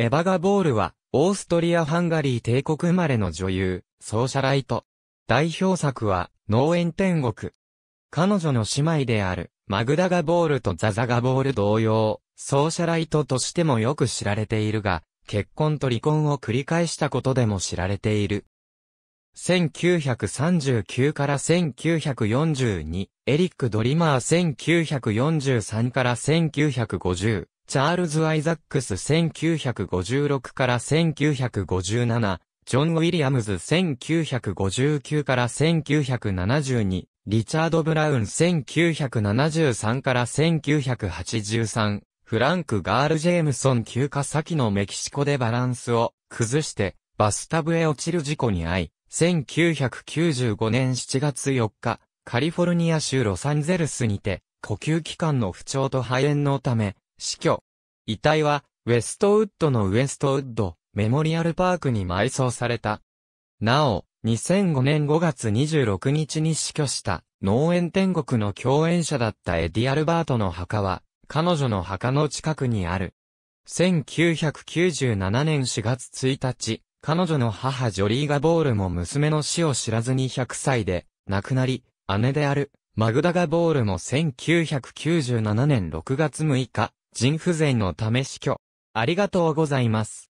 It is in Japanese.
エヴァガ・ボールは、オーストリア・ハンガリー帝国生まれの女優、ソーシャライト。代表作は、農園天国。彼女の姉妹である、マグダ・ガ・ボールとザザ・ガ・ボール同様、ソーシャライトとしてもよく知られているが、結婚と離婚を繰り返したことでも知られている。1939から1942、エリック・ドリマー1943から1950、チャールズ・アイザックス1956から1957、ジョン・ウィリアムズ1959から1972、リチャード・ブラウン1973から1983、フランク・ガール・ジェームソン休暇先のメキシコでバランスを崩して、バスタブへ落ちる事故に遭い、1995年7月4日、カリフォルニア州ロサンゼルスにて、呼吸器官の不調と肺炎のため、死去。遺体は、ウェストウッドのウェストウッド、メモリアルパークに埋葬された。なお、2005年5月26日に死去した農園天国の共演者だったエディ・アルバートの墓は、彼女の墓の近くにある。1997年4月1日、彼女の母ジョリー・ガボールも娘の死を知らずに100歳で亡くなり、姉であるマグダ・ガボールも1997年6月6日、腎不全のため死去。ありがとうございます。